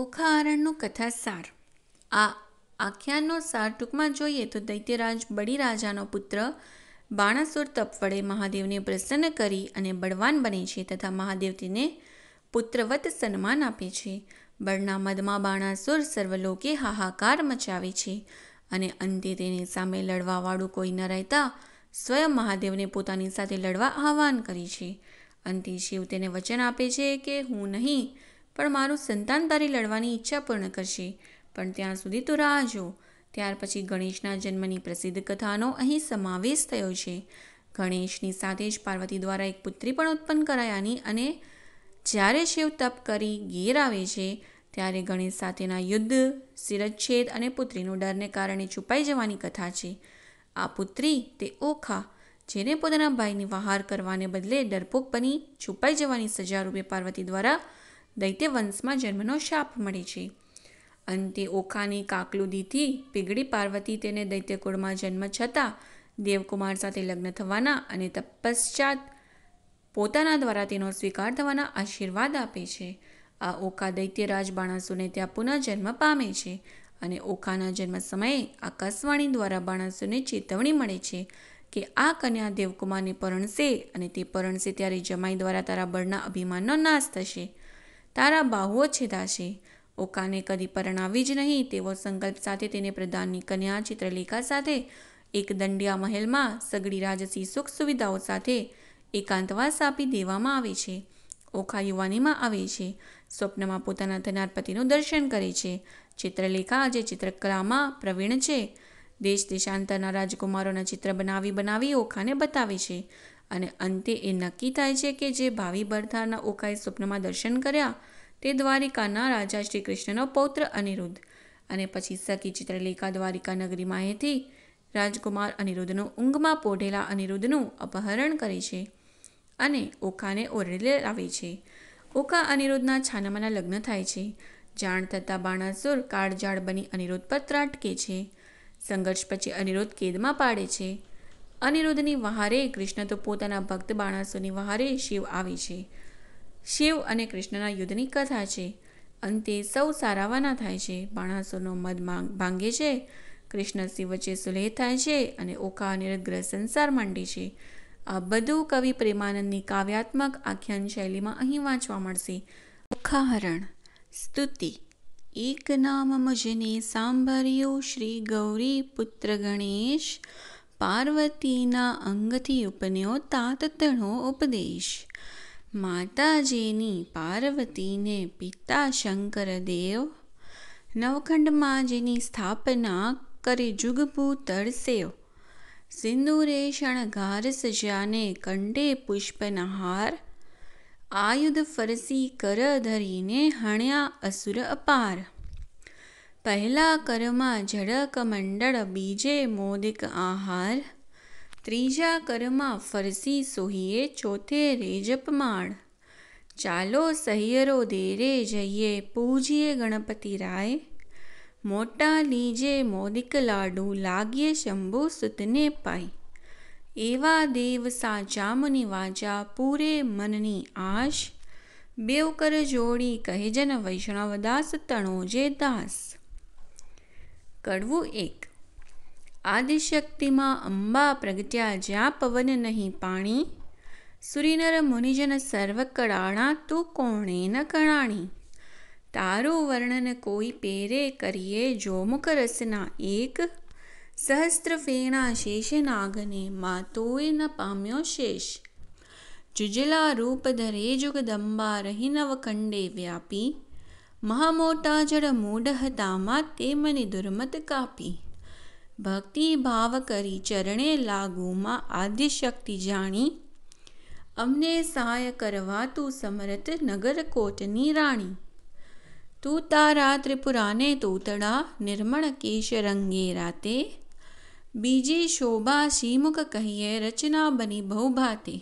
ઓખા આરણનું કથા સાર આ આખ્યાનનો સાર ટૂંકમાં જોઈએ તો દૈત્યરાજ રાજાનો પુત્ર બાણાસુર તપ વડે મહાદેવને પ્રસન્ન કરી અને બળવાન બને છે તથા મહાદેવ તેને પુત્રવત સન્માન આપે છે બળના મદમાં બાણાસુર સર્વલોકે હાહાકાર મચાવે છે અને અંતે તેની સામે લડવાવાળું કોઈ ન રહેતા સ્વયં મહાદેવને પોતાની સાથે લડવા આહવાન કરે છે અંતે શિવ તેને વચન આપે છે કે હું નહીં પણ મારું સંતાન તારી લડવાની ઈચ્છા પૂર્ણ કરશે પણ ત્યાં સુધી તો રાહ જો ત્યાર પછી ગણેશના જન્મની પ્રસિદ્ધ કથાનો અહીં સમાવેશ થયો છે ગણેશની સાથે જ પાર્વતી દ્વારા એક પુત્રી પણ ઉત્પન્ન કરાયાની અને જ્યારે શિવ તપ કરી ગેર આવે છે ત્યારે ગણેશ સાથેના યુદ્ધ શિરચ્છેદ અને પુત્રીનો ડરને કારણે છુપાઈ જવાની કથા છે આ પુત્રી તે ઓખા જેને પોતાના ભાઈની વહાર કરવાને બદલે ડરપોક બની છુપાઈ જવાની સજા રૂપે પાર્વતી દ્વારા દૈત્ય વંશમાં જન્મનો શાપ મળે છે અંતે ઓખાની કાકલુદીથી પીગળી પાર્વતી તેને દૈત્યકુળમાં જન્મ છતાં દેવકુમાર સાથે લગ્ન થવાના અને તપશ્ચાત પોતાના દ્વારા તેનો સ્વીકાર થવાના આશીર્વાદ આપે છે આ ઓખા દૈત્યરાજ બાણાસુને ત્યાં પુનઃ જન્મ પામે છે અને ઓખાના જન્મ સમયે આકાશવાણી દ્વારા બાણાસુને ચેતવણી મળે છે કે આ કન્યા દેવકુમારને પરણશે અને તે પરણશે ત્યારે જમાઈ દ્વારા તારા બળના અભિમાનનો નાશ થશે તારા બાહુઓ છેદાશે ઓકાને કદી પરણાવી જ નહીં તેવો સંકલ્પ સાથે તેને પ્રધાનની કન્યા ચિત્રલેખા સાથે એક દંડિયા મહેલમાં સગડી રાજસી સુખ સુવિધાઓ સાથે એકાંતવાસ આપી દેવામાં આવે છે ઓખા યુવાનીમાં આવે છે સ્વપ્નમાં પોતાના થનાર પતિનું દર્શન કરે છે ચિત્રલેખા આજે ચિત્રકલામાં પ્રવીણ છે દેશ દેશાંતરના રાજકુમારોના ચિત્ર બનાવી બનાવી ઓખાને બતાવે છે અને અંતે એ નક્કી થાય છે કે જે ભાવિ બળથાના ઓકાએ સ્વપ્નમાં દર્શન કર્યા તે દ્વારિકાના રાજા શ્રી કૃષ્ણનો પૌત્ર અનિરુદ્ધ અને પછી સખી ચિત્રલેખા દ્વારિકા નગરીમાં એથી રાજકુમાર અનિરુદ્ધનું ઊંઘમાં પોઢેલા અનિરુદ્ધનું અપહરણ કરે છે અને ઓખાને ઓરડે લાવે છે ઓખા અનિરુદ્ધના છાનામાના લગ્ન થાય છે જાણ થતાં બાણાસુર કાળજાળ બની અનિરુદ્ધ પર ત્રાટકે છે સંઘર્ષ પછી અનિરુદ્ધ કેદમાં પાડે છે અનિરુદ્ધની વહારે કૃષ્ણ તો પોતાના ભક્ત બાણાસુરની વહારે શિવ આવે છે શિવ અને કૃષ્ણના યુદ્ધની કથા છે અંતે સૌ સારાવાના થાય છે બાણાસુરનો મદ ભાંગે છે કૃષ્ણ શિવ વચ્ચે સુલેહ થાય છે અને ઓખા અનિરુદ્ધગ્રહ સંસાર માંડે છે આ બધું કવિ પ્રેમાનંદની કાવ્યાત્મક આખ્યાન શૈલીમાં અહીં વાંચવા મળશે ઓખાહરણ સ્તુતિ એક નામ મુજને સાંભળ્યું શ્રી ગૌરી પુત્ર ગણેશ પાર્વતીના અંગથી ઉપન્યો તાતતણો ઉપદેશ માતાજીની પાર્વતીને પિતા શંકર દેવ નવખંડમાં જેની સ્થાપના કરી જુગભૂ તરસેવ સિંદૂરે શણગાર સજાને કંડે પુષ્પનહાર આયુધ ફરસી કર ધરીને હણ્યા અસુર અપાર પહેલા કર્મા જડક મંડળ બીજે મોદિક આહાર ત્રીજા કર્મા ફરસી સોહીએ ચોથે રેજપ માળ ચાલો સહિયરો દેરે જઈએ પૂજીએ ગણપતિ રાય મોટા લીજે મોદિક લાડુ લાગીએ શંભુ સુતને પાઈ એવા દેવ સાચા મુનિ વાચા પૂરે મનની આશ બેવ કર જોડી કહેજન વૈષ્ણવદાસ તણો જે દાસ કડવું એક આદિશક્તિમાં અંબા પ્રગટ્યા જ્યાં પવન નહીં પાણી સુરીનર મુનિજન સર્વ કળાણા તું કોણે ન કણાણી તારું વર્ણન કોઈ પેરે કરીએ જો રસના એક સહસ્ત્ર ફેણા શેષ નાગને માતોએ ન પામ્યો શેષ જુજલા રૂપ ધરે જુગદંબા રહી નવખંડે વ્યાપી મહામોટા જડ મૂઢ હતામાં તે મને દુર્મત કાપી ભક્તિ ભાવ કરી ચરણે લાગુમાં આદ્ય શક્તિ જાણી અમને સહાય કરવા તું સમરથ નગર કોટની રાણી તું તારા ત્રિપુરાને તૂતડા નિર્મળ કેશ રંગે રાતે બીજી શોભા શ્રીમુખ કહીએ રચના બની બહુ ભાતે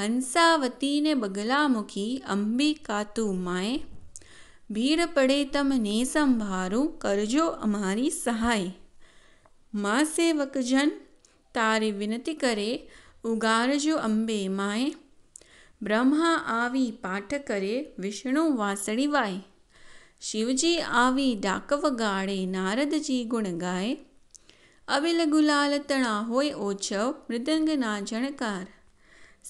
હંસાવતીને બગલામુખી અંબિકા તું માએ ભીડ પડે તમને સંભારું કરજો અમારી સહાય મા સેવકજન તારી વિનતી કરે ઉગારજો અંબે માએ બ્રહ્મા આવી પાઠ કરે વિષ્ણુ વાસળી વાય શિવજી આવી ડાક વગાડે નારદજી ગુણ ગાય અબિલ ગુલાલ તણા હોય ઓછવ મૃદંગના જણકાર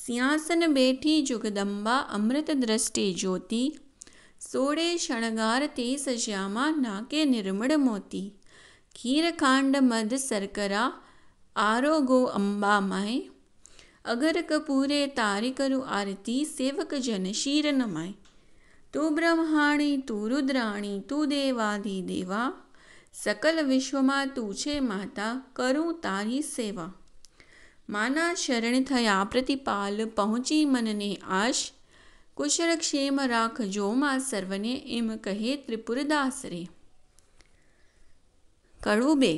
સિંહાસન બેઠી જુગદંબા અમૃત દ્રષ્ટિ જ્યોતિ સોળે શણગારતી સજ્યામાં નાકે નિર્મળ મોતી ખીરખાંડ મધ સરકરા આરોગો માય અગર કપૂરે તારી કરું આરતી સેવક જન શીર નમાય તું બ્રહ્માણી તું રુદ્રાણી તું દેવાધિ દેવા સકલ વિશ્વમાં તું છે માતા કરું તારી સેવા માના શરણ થયા પ્રતિપાલ પહોંચી મનને આશ કુશળક્ષેમ રાખજો માં સર્વને એમ કહે ત્રિપુરદાસ રે કડવું બે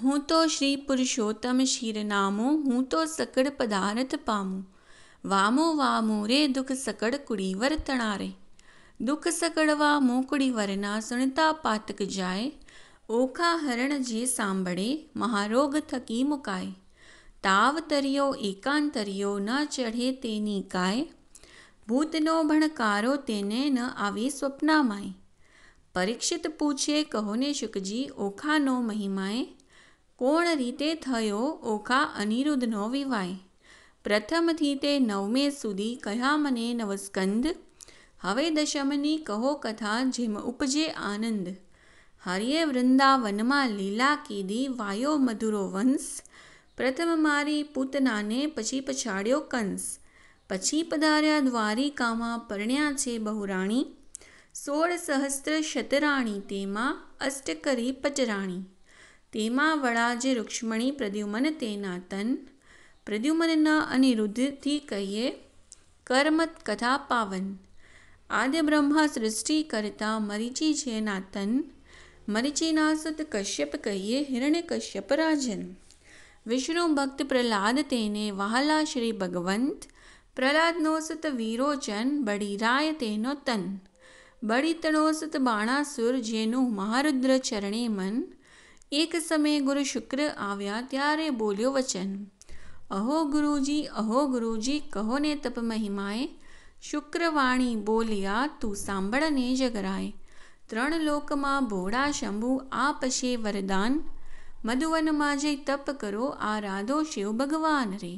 હું તો શ્રી પુરુષોત્તમ શિરનામો હું તો સકળ પદાર્થ પામું વામો વામો રે દુઃખ સકળ કુડી વર્તણા રે દુઃખ સકળવા મોકળી વરના સુણતા પાતક જાય ઓખા હરણ જે સાંભળે મહારોગ થકી મુકાય તાવ તર્યો એકાંતર્યો ન ચઢે તેની કાય ભૂતનો ભણકારો તેને ન આવી સ્વપ્નામાંય પરીક્ષિત પૂછે કહોને શુકજી ઓખાનો મહિમાય કોણ રીતે થયો ઓખા અનિરુદ્ધનો વિવાય પ્રથમથી તે નવમે સુધી કહ્યા મને નવસ્કંદ હવે દશમની કહો કથા જેમ ઉપજે આનંદ હરિયે વૃંદાવનમાં લીલા કીધી વાયો મધુરો વંશ પ્રથમ મારી પૂતનાને પછી પછાડ્યો કંસ પછી પધાર્યા દ્વારિકામાં પરણ્યા છે બહુરાણી સોળ સહસ્ત્ર શતરાણી તેમાં અષ્ટકરી પચરાણી તેમાં વડાજે રૂક્ષ્મણી પ્રદ્યુમન તેના તન પ્રદ્યુમનના અનિરુદ્ધથી કહીએ કર્મત કથા પાવન આદ્ય બ્રહ્મા સૃષ્ટિ કરતા મરીચી છે નાતન મરીચીના સુત કશ્યપ કહીએ હિરણ્ય કશ્યપ રાજન વિષ્ણુ ભક્ત પ્રહલાદ તેને વહાલા શ્રી ભગવંત પ્રહલાદનો સુત વીરોચન બળીરાય તેનો તન બળિતનો સુત બાણાસુર જેનું મહારુદ્ર ચરણે મન એક સમયે ગુરુ શુક્ર આવ્યા ત્યારે બોલ્યો વચન અહો ગુરુજી અહો ગુરુજી કહો ને તપ મહિમાએ શુક્રવાણી બોલ્યા તું સાંભળ ને જગરાય ત્રણ લોકમાં ભોળા શંભુ આ વરદાન મધુવનમાં જઈ તપ કરો આ રાધો શિવ ભગવાન રે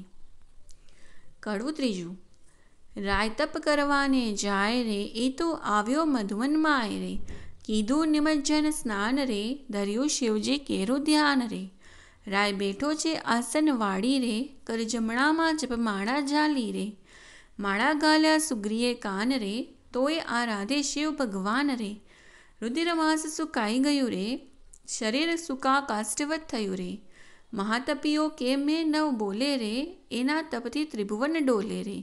કડવું ત્રીજું રાયતપ કરવાને જાય રે એ તો આવ્યો મધુવનમાં રે કીધું નિમજ્જન સ્નાન રે ધર્યું શિવજી કેરું ધ્યાન રે રાય બેઠો છે આસન વાળી રે કર જમણામાં જપ માળા ઝાલી રે માળા ગાલ્યા સુગ્રીએ કાન રે તોય આરાધે શિવ ભગવાન રે રુધિરમાસ સુકાઈ ગયું રે શરીર સુકા કાષ્ટવત થયું રે મહાતપીઓ કે મેં નવ બોલે રે એના તપથી ત્રિભુવન ડોલે રે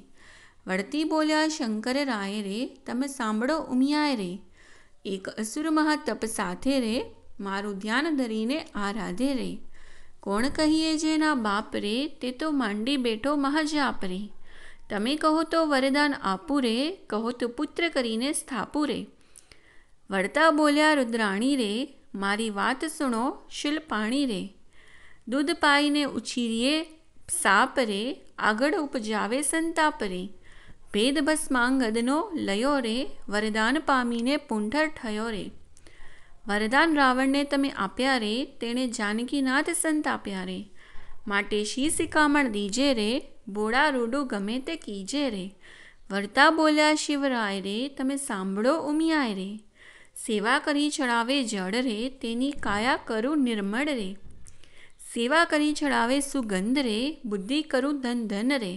વળતી બોલ્યા શંકર રાય રે તમે સાંભળો ઉમિયાય રે એક અસુર મહાતપ સાથે રે મારું ધ્યાન ધરીને આરાધે રે કોણ કહીએ જેના બાપ રે તે તો માંડી બેઠો મહાજાપ રે તમે કહો તો વરદાન આપું રે કહો તો પુત્ર કરીને સ્થાપું રે વળતા બોલ્યા રુદ્રાણી રે મારી વાત સુણો શિલ્પાણી રે દૂધ પાઈને ઉછીરીએ સાપરે આગળ ઉપજાવે સંતાપરે ભેદ ભસ્માંગદનો લયો રે વરદાન પામીને પૂંઠર થયો રે વરદાન રાવણને તમે આપ્યા રે તેણે જાનકીનાથ સંતાપ્યા રે માટે શી શિખામણ દીજે રે બોળા રૂડું ગમે તે કીજે રે વર્તા બોલ્યા શિવરાય રે તમે સાંભળો ઉમિયાય રે સેવા કરી ચડાવે જળ રે તેની કાયા કરું નિર્મળ રે સેવા કરી ચડાવે સુગંધ રે બુદ્ધિ કરું ધન ધન રે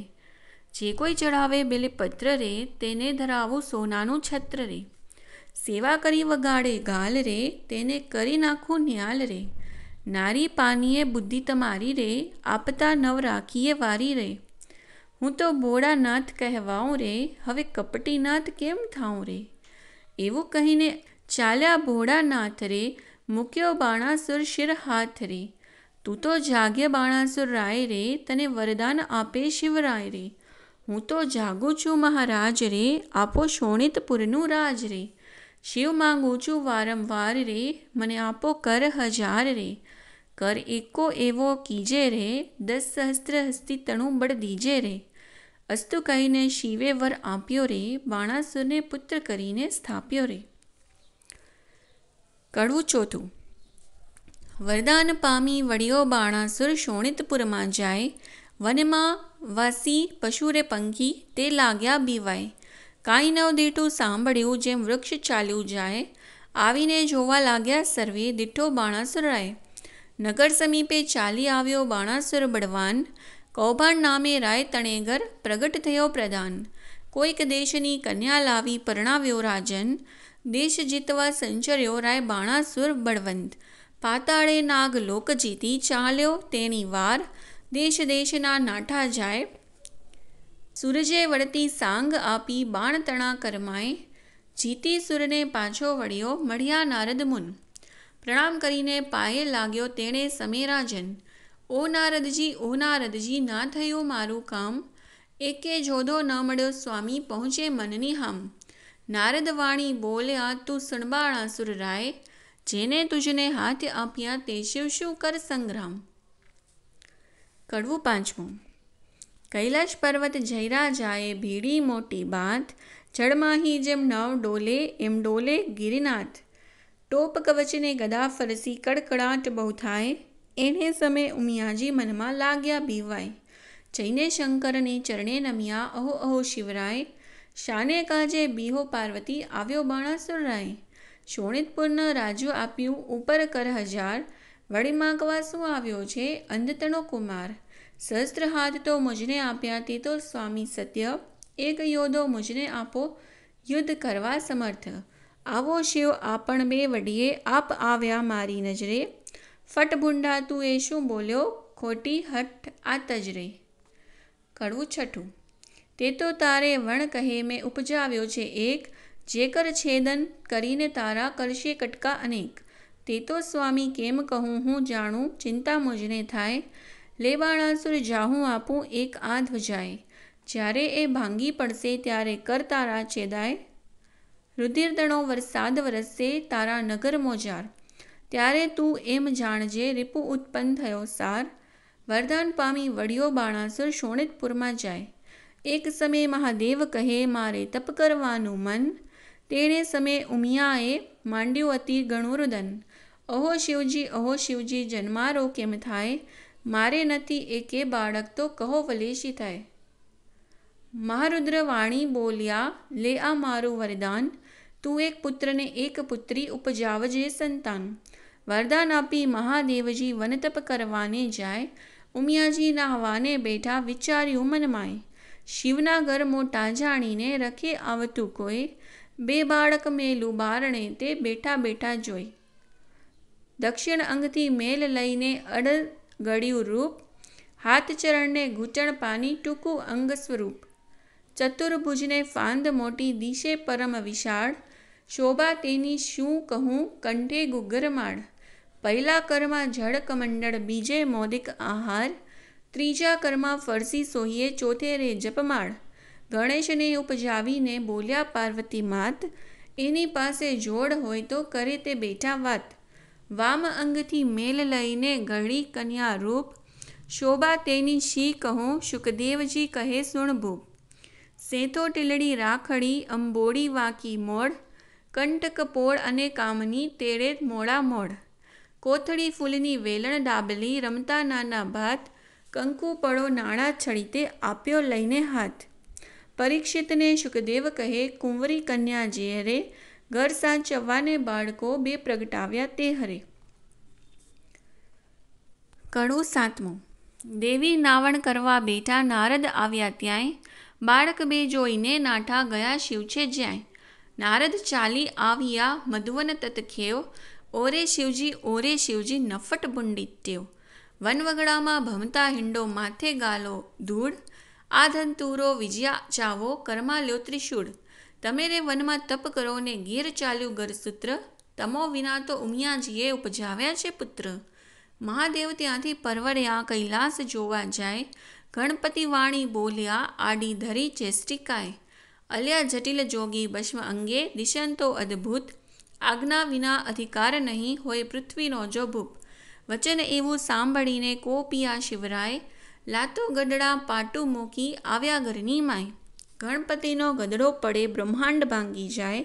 જે કોઈ ચડાવે બેલે પત્ર રે તેને ધરાવું સોનાનું છત્ર રે સેવા કરી વગાડે ગાલ રે તેને કરી નાખું ન્યાલ રે નારી પાનીએ બુદ્ધિ તમારી રે આપતા નવ રાખીએ વારી રે હું તો ભોળાનાથ કહેવાઉં રે હવે કપટીનાથ કેમ થાઉં રે એવું કહીને ચાલ્યા ભોળાનાથ રે મૂક્યો બાણાસુર શિર હાથ રે તું તો જાગે બાણાસુર રાય રે તને વરદાન આપે શિવરાય રે હું તો જાગું છું મહારાજ રે આપો શોણિતપુરનું રાજ રે શિવ માંગું છું વારંવાર રે મને આપો કર હજાર રે કર એકો એવો કીજે રે દસ સહસ્ત્ર હસ્તી તણું બળ દીજે રે અસ્તુ કહીને શિવે વર આપ્યો રે બાણાસુરને પુત્ર કરીને સ્થાપ્યો રે કડવું ચોથું વરદાન પામી વડિયો બાણાસુર શોણિતપુરમાં જાય વનમાં વાસી પશુરે પંખી તે લાગ્યા બીવાય કાંઈ નવ દીઠું સાંભળ્યું જેમ વૃક્ષ ચાલ્યું જાય આવીને જોવા લાગ્યા સર્વે દીઠો બાણાસુરાય નગર સમીપે ચાલી આવ્યો બાણાસુર બળવાન કૌભાંડ નામે રાય તણેગર પ્રગટ થયો પ્રધાન કોઈક દેશની કન્યા લાવી પરણાવ્યો રાજન દેશ જીતવા સંચર્યો રાય બાણાસુર બળવંત પાતાળે નાગ લોક જીતી ચાલ્યો તેની વાર દેશ દેશના નાઠા જાય સૂરજે વળતી સાંગ આપી બાણ તણા કરમાએ જીતી સુરને પાછો વળ્યો મળ્યા નારદ મુન પ્રણામ કરીને પાયે લાગ્યો તેણે સમેરાજન ઓ નારદજી ઓ નારદજી ના થયું મારું કામ એકે જોધો ન મળ્યો સ્વામી પહોંચે મનની હમ નારદ વાણી બોલ્યા તું સણબાળા સુરરાય જેને તુજને હાથ આપ્યા તે શિવ શું સંગ્રામ કડવું પાંચમું કૈલાશ પર્વત જયરાજાએ ભીડી મોટી બાથ જળમાહી જેમ નવ ડોલે એમ ડોલે ગિરિનાથ ટોપ કવચને ગદા ફરસી કડકડાટ બહુ થાય એને સમય ઉમિયાજી મનમાં લાગ્યા બીવાય જઈને શંકરને ચરણે નમ્યા અહો અહો શિવરાય શાને કાજે બીહો પાર્વતી આવ્યો બાણાસુરરાય શોણિતપુરનો રાજુ આપ્યું ઉપર કર હજાર વળી માગવા શું આવ્યો છે અંધતણો કુમાર શસ્ત્ર હાથ તો મુજને આપ્યા તે તો સ્વામી સત્ય એક યોદ્ધો મુજને આપો યુદ્ધ કરવા સમર્થ આવો શિવ આપણ બે વડીએ આપ આવ્યા મારી નજરે ફટભુંડા તું એ શું બોલ્યો ખોટી હઠ આ તજરે કડવું છઠ્ઠું તે તો તારે વણ કહે મેં ઉપજાવ્યો છે એક જે કર છેદન કરીને તારા કરશે કટકા અનેક તે તો સ્વામી કેમ કહું હું જાણું ચિંતા મુજને થાય લેવાણાસુર જાહું આપું એક આ ધ્વજાય જ્યારે એ ભાંગી પડશે ત્યારે કર તારા છેદાય રુધિરદણો વરસાદ વરસશે તારા નગર મોજાર ત્યારે તું એમ જાણજે રીપુ ઉત્પન્ન થયો સાર વરદાન પામી વડિયો બાણાસુર શોણિતપુરમાં જાય એક સમયે મહાદેવ કહે મારે તપ કરવાનું મન તેણે સમયે ઉમિયાએ માંડ્યું હતી ઘણું રુદન અહો શિવજી અહો શિવજી જન્મારો કેમ થાય મારે નથી એકે બાળક તો કહો વલેશી થાય મહારુદ્ર વાણી બોલ્યા લે આ મારું વરદાન તું એક પુત્રને એક પુત્રી ઉપજાવજે સંતાન વરદાન આપી મહાદેવજી વનતપ કરવાને જાય ઉમિયાજી નાહવાને બેઠા વિચાર્યું મનમાય શિવના ઘર મોટા જાણીને રખે આવતું કોઈ બે બાળક મેલું બારણે તે બેઠા બેઠા જોઈ દક્ષિણ અંગથી મેલ લઈને અડ ગળ્યું રૂપ હાથચરણને ઘૂંચણ પાની ટૂંકું અંગ સ્વરૂપ ચતુર્ભુજને ફાંદ મોટી દિશે પરમ વિશાળ શોભા તેની શું કહું કંઠે ગુગરમાળ પહેલા કરમાં જળ કમંડળ બીજે મોદિક આહાર ત્રીજા કરમાં ફરસી સોહીએ ચોથે રે જપમાળ ગણેશને ઉપજાવીને બોલ્યા પાર્વતી માત એની પાસે જોડ હોય તો કરે તે બેટા વાત વામ અંગથી મેલ લઈને ગળી કન્યા રૂપ શોભા તેની શી કહો સુખદેવજી કહે સુણભો સેતો ટીલડી રાખડી અંબોડી વાંકી મોડ કંટકપોળ અને કામની તેડે મોડા મોળ કોથળી ફૂલની વેલણ ડાબલી રમતા નાના ભાત કંકુ પડો નાણાં છડીતે આપ્યો લઈને હાથ પરીક્ષિતને સુખદેવ કહે કુંવરી કન્યા જે રે ઘર સાચવવાને બાળકો બે પ્રગટાવ્યા તે હરે કડું સાતમું દેવી નાવણ કરવા બેઠા નારદ આવ્યા ત્યાંય બાળક બે જોઈને નાઠા ગયા શિવ છે જ્યાંય નારદ ચાલી આવ્યા મધુવન તતખેવ ઓરે શિવજી ઓરે શિવજી નફટ બુંડિત તેવ વનવગડામાં ભમતા હિંડો માથે ગાલો ધૂળ આ ધન વિજયા ચાવો કર્માલ્યો ત્રિશુળ તમે રે વનમાં તપ કરો ને ગીર ચાલ્યું ગરસૂત્ર તમો વિના તો ઉમિયાજીએ ઉપજાવ્યા છે પુત્ર મહાદેવ ત્યાંથી પરવડ્યા કૈલાસ જોવા જાય ગણપતિ વાણી બોલ્યા આડી ધરી ચેષ્ટિકાય અલ્યા જટિલ જોગી ભસ્મ અંગે દિશંતો અદ્ભુત આજ્ઞા વિના અધિકાર નહીં હોય પૃથ્વીનો જો ભૂપ વચન એવું સાંભળીને કોપિયા શિવરાય લાતો ગઢડા પાટું મૂકી આવ્યા ઘરની માય ગણપતિનો ગદડો પડે બ્રહ્માંડ ભાંગી જાય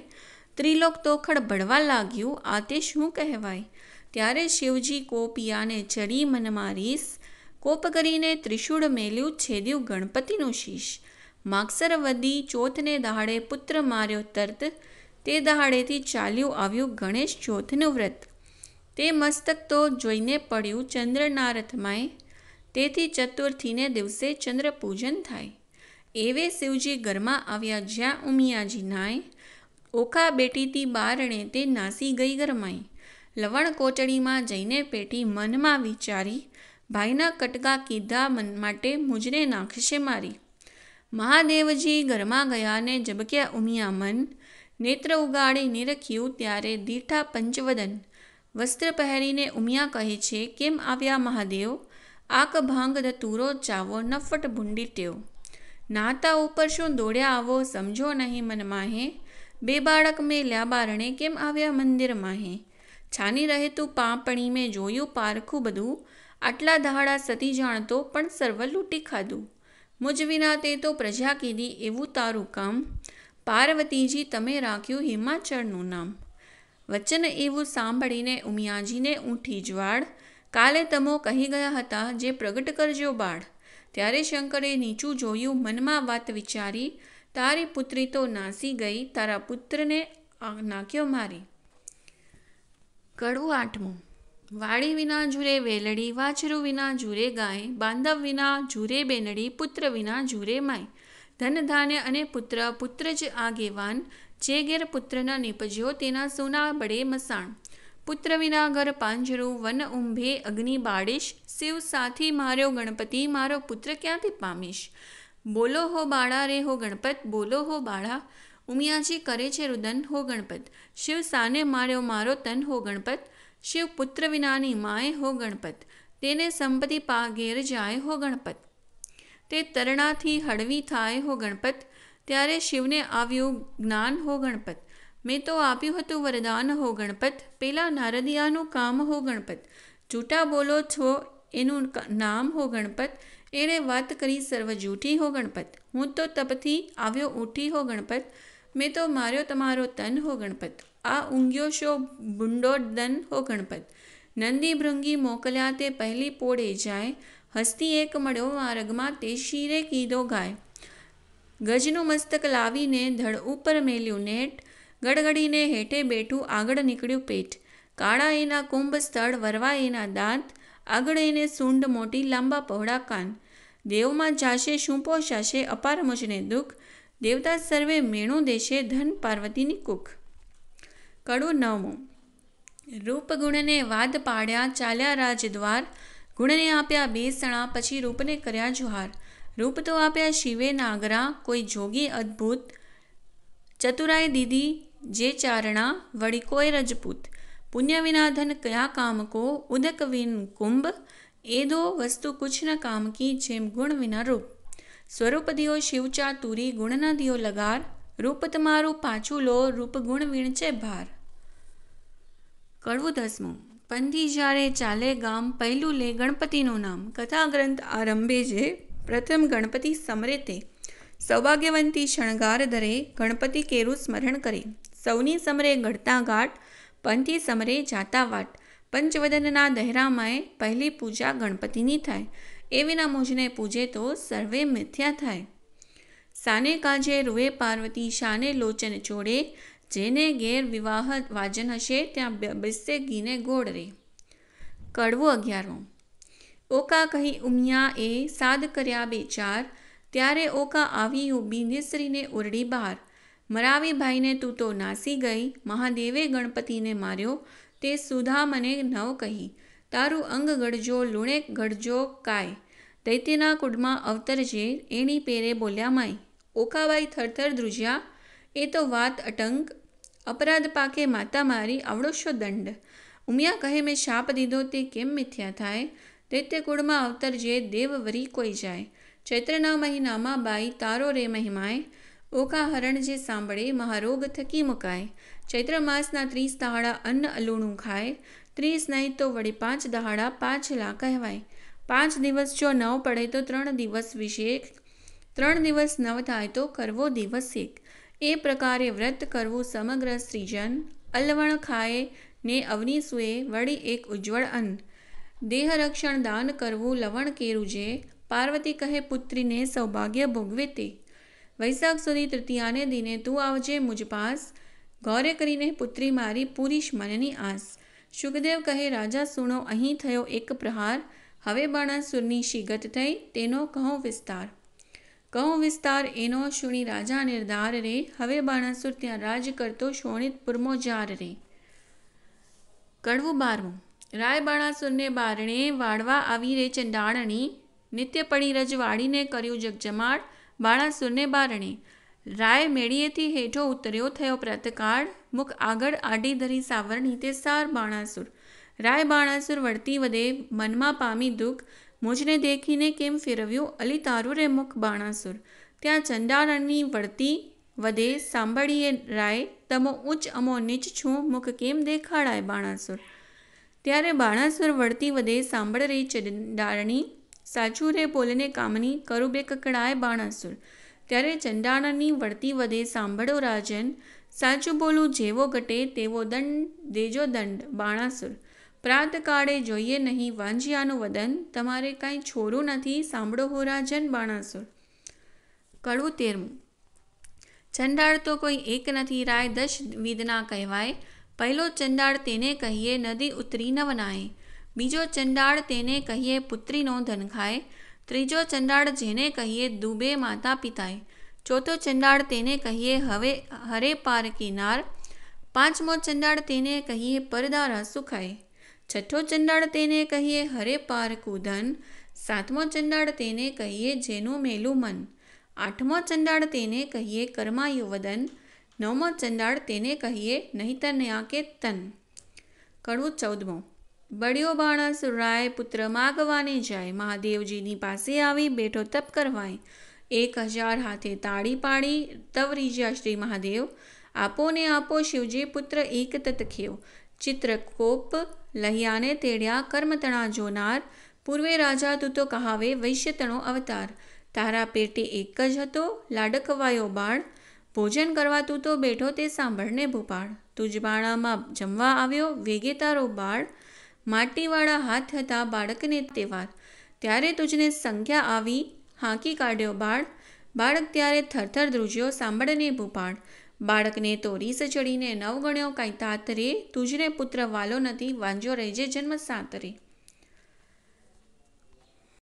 ત્રિલોક તોખડ ભળવા લાગ્યું આ તે શું કહેવાય ત્યારે શિવજી કોપિયાને ચડી મન મારીશ કોપ કરીને ત્રિશૂળ મેલ્યું છેદ્યું ગણપતિનું શીશ માગસર વધી ચોથને દહાડે પુત્ર માર્યો તર્ત તે દહાડેથી ચાલ્યું આવ્યું ગણેશ ચોથનું વ્રત તે મસ્તક તો જોઈને પડ્યું ચંદ્રના રથમાંય તેથી ચતુર્થીને દિવસે ચંદ્ર પૂજન થાય એવે શિવજી ઘરમાં આવ્યા જ્યાં ઉમિયાજી નાય ઓખા બેટીથી બારણે તે નાસી ગઈ ગરમાઈ લવણ કોટડીમાં જઈને પેટી મનમાં વિચારી ભાઈના કટકા કીધા મન માટે મુજને નાખશે મારી મહાદેવજી ઘરમાં ગયા ને જબક્યા ઉમિયા મન નેત્ર ઉગાડી નિરખ્યું ત્યારે દીઠા પંચવદન વસ્ત્ર પહેરીને ઉમિયા કહે છે કેમ આવ્યા મહાદેવ આક ભાંગ ધતુરો ચાવો નફટ ભૂંડી ટેવ નાતા ઉપર શું દોડ્યા આવો સમજો નહીં મન માહે બે બાળક મેં લ્યા બારણે કેમ આવ્યા મંદિર માહે છાની રહેતું પાપણી મેં જોયું પારખું બધું આટલા દહાડા સતી જાણતો પણ સર્વ લૂંટી ખાધું મુજ વિના તે તો પ્રજા કીધી એવું તારું કામ પાર્વતીજી તમે રાખ્યું હિમાચળનું નામ વચન એવું સાંભળીને ઉમિયાજીને ઊંઠી જ્વાળ કાલે તમો કહી ગયા હતા જે પ્રગટ કરજો બાળ ત્યારે શંકરે નીચું જોયું મનમાં વાત વિચારી તારી પુત્રી તો નાસી ગઈ તારા પુત્રને નાખ્યો મારી કડવું આઠમું વાડી વિના જુરે વેલડી વાછરું વિના જુરે ગાય બાંધવ વિના જુરે બેનડી પુત્ર વિના ઝૂરે માય ધન ધાન્ય અને પુત્ર પુત્ર જ આગેવાન જે ગેર પુત્રના નિપજ્યો તેના સોના બળે મસાણ પુત્ર વિના ઘર પાંજરું વન ઉંભે અગ્નિ બાળીશ શિવ સાથી માર્યો ગણપતિ મારો પુત્ર ક્યાંથી પામીશ બોલો હો બાળા રે હો ગણપત બોલો હો બાળા ઉમિયાજી કરે છે રુદન હો ગણપત શિવ સાને માર્યો મારો તન હો ગણપત શિવ પુત્ર વિનાની માય હો ગણપત તેને સંપત્તિ પા ઘેર જાય હો ગણપત તે તરણાથી હળવી થાય હો ગણપત ત્યારે શિવને આવ્યું જ્ઞાન હો ગણપત મેં તો આપ્યું હતું વરદાન હો ગણપત પેલા નારદિયાનું કામ હો ગણપત જૂઠા બોલો છો એનું નામ હો ગણપત એણે વાત કરી સર્વ જૂઠી હો ગણપત હું તો તપથી આવ્યો ઊઠી હો ગણપત મેં તો માર્યો તમારો તન હો ગણપત આ ઊંઘ્યો શો બુંડો દન હો ગણપત નંદી ભૃંગી મોકલ્યા તે પહેલી પોળે જાય હસ્તી એક મળ્યો માર્ગમાં તે શીરે કીધો ગાય ગજનું મસ્તક લાવીને ધડ ઉપર મેલ્યું નેટ ગડગડીને હેઠે બેઠું આગળ નીકળ્યું પેટ કાળા એના કુંભ સ્થળ વરવા એના દાંત આગળ એને સૂંઢ મોટી લાંબા પહોળા કાન દેવમાં જાશે શું પોષાશે અપાર મુજને દુઃખ દેવતા સર્વે મેણું દેશે ધન પાર્વતીની કુખ કડું નવમું ગુણને વાદ પાડ્યા ચાલ્યા રાજદ્વાર ગુણને આપ્યા બેસણા પછી રૂપને કર્યા જુહાર રૂપ તો આપ્યા શિવે નાગરા કોઈ જોગી અદ્ભુત ચતુરાય દીદી જે ચારણા વળી કોઈ રજપૂત પુણ્ય વિનાધન કયા કામ કો ઉદક વિન કુંભ એ દો વસ્તુ કુછ ન કામ કી જેમ ગુણ વિના રૂપ સ્વરૂપ દિયો શિવ ચાતુરી ગુણના દિયો લગાર રૂપ તમારું પાછું લો રૂપ ગુણ વિણ છે ભાર કડવું દસમું પંથી જ્યારે ચાલે ગામ પહેલું લે ગણપતિનું નામ કથા ગ્રંથ આરંભે જે પ્રથમ ગણપતિ સમરે તે સૌભાગ્યવંતી શણગાર ધરે ગણપતિ કેરું સ્મરણ કરે સૌની સમરે ઘડતા ઘાટ પંથી સમરે જાતા વાટ પંચવદનના દહેરામાંય પહેલી પૂજા ગણપતિની થાય એ વિના મોજને પૂજે તો સર્વે મિથ્યા થાય સાને કાજે રૂએ પાર્વતી શાને લોચન જોડે જેને ગેર વિવાહ વાજન હશે ત્યાં બેસે ગીને ગોળ રે કડવું અગિયારમું ઓકા કહી ઉમિયા એ સાદ કર્યા બે ચાર ત્યારે ઓકા આવી ઊભી નિસરીને ઓરડી બહાર મરાવીભાઈને તું તો નાસી ગઈ મહાદેવે ગણપતિને માર્યો તે સુધા મને નવ કહી તારું અંગ ગળજો લૂણે ગળજો કાય દૈત્યના કુડમાં અવતરજે એની પેરે બોલ્યા માય ઓકાબાઈ થરથર ધ્રુજ્યા એ તો વાત અટંક અપરાધ પાકે માતા મારી આવડોશો દંડ ઉમિયા કહે મેં શાપ દીધો તે કેમ મિથ્યા થાય દૈત્ય કુળમાં અવતરજે વરી કોઈ જાય ચૈત્રના મહિનામાં બાઈ તારો રે મહિમાય ઓકા હરણ જે સાંભળે મહારોગ થકી મુકાય ચૈત્ર માસના ત્રીસ દહાડા અન્ન અલુણું ખાય ત્રીસ નહીં તો વળી પાંચ દહાડા પાછલા કહેવાય પાંચ દિવસ જો નવ પડે તો ત્રણ દિવસ વિશેક ત્રણ દિવસ નવ થાય તો કરવો દિવસ એક એ પ્રકારે વ્રત કરવું સમગ્ર સૃજન અલવણ ખાય ને અવની સુએ વળી એક ઉજ્જવળ અન્ન દેહ રક્ષણ દાન કરવું લવણ કેરું જે પાર્વતી કહે પુત્રીને સૌભાગ્ય ભોગવે તે વૈશાખ સુધી તૃતીયાને દિને તું આવજે મુજ પાસ ગૌરે કરીને પુત્રી મારી પૂરીશ મનની આસ સુખદેવ કહે રાજા સુણો અહીં થયો એક પ્રહાર હવે બાણાસુરની શિગત થઈ તેનો કહો વિસ્તાર કહો વિસ્તાર એનો શુણી રાજા નિર્ધાર રે હવે બાણાસુર ત્યાં રાજ કરતો શોણિતપુરમો જાર રે કડવું બારમું રાય બાણાસુરને બારણે વાળવા આવી રે ચંડાળણી નિત્ય પડી રજવાડીને કર્યું જગજમાળ બાણાસુરને બારણે રાય મેળીએથી હેઠો ઉતર્યો થયો પ્રતકાળ મુખ આગળ આડી ધરી સાવરણી તે સાર બાણાસુર રાય બાણાસુર વળતી વધે મનમાં પામી દુઃખ મુજને દેખીને કેમ ફેરવ્યું અલી તારું રે મુખ બાણાસુર ત્યાં ચંડારણની વળતી વધે સાંભળીએ રાય તમો ઉચ્ચ અમો નીચ છું મુખ કેમ દેખાડાય બાણાસુર ત્યારે બાણાસુર વળતી વધે સાંભળ રહી ચંડારણી સાચું રે બોલેને કામની કરું બે કકડાય બાણાસુર ત્યારે ચંડાણાની વળતી વધે સાંભળો રાજન સાચું બોલું જેવો ઘટે તેવો દંડ દેજો દંડ બાણાસુર પ્રાતકાળે જોઈએ નહીં વાંજિયાનું વદન તમારે કાંઈ છોરું નથી સાંભળો હો રાજન બાણાસુર કડવું તેરમું ચંડાળ તો કોઈ એક નથી રાય દશ વિદના કહેવાય પહેલો ચંડાળ તેને કહીએ નદી ઉતરી નવનાએ બીજો ચંડાળ તેને કહીએ પુત્રીનો ધન ખાય ત્રીજો ચંડાળ જેને કહીએ દુબે માતા પિતાએ ચોથો ચંડાળ તેને કહીએ હવે હરે પાર કિનાર પાંચમો ચંડાળ તેને કહીએ પરદારા સુખાય છઠ્ઠો ચંડાળ તેને કહીએ હરે પાર કુદન સાતમો ચંડાળ તેને કહીએ જેનું મેલું મન આઠમો ચંડાળ તેને કહીએ કર્માયુવદન નવમો ચંડાળ તેને કહીએ નહીતર ને કે તન કડવું ચૌદમો બળ્યો બાણાસુરાય પુત્ર માગવાને જાય મહાદેવજીની પાસે આવી બેઠો તપ કરવાય એક હજાર હાથે તાળી પાડી તવ તવરીજ્યા શ્રી મહાદેવ આપોને આપો શિવજી પુત્ર એક ચિત્ર કોપ લહિયાને તેડ્યા કર્મતણા જોનાર પૂર્વે રાજા તું તો કહાવે વૈશ્યતણો અવતાર તારા પેટે એક જ હતો લાડકવાયો બાળ ભોજન કરવા તું તો બેઠો તે સાંભળને ભોપાળ તુજબાણામાં જમવા આવ્યો વેગે તારો બાળ માટીવાળા હાથ હતા બાળકને તે વાર ત્યારે તુજને સંખ્યા આવી હાંકી કાઢ્યો બાળ બાળક ત્યારે થરથર ધ્રુજ્યો સાંભળને ભૂપાળ બાળકને તો રીસ ચડીને નવ ગણ્યો કાંઈ તાતરે તુજને પુત્ર વાલો નથી વાંજો રહેજે જન્મ સાતરે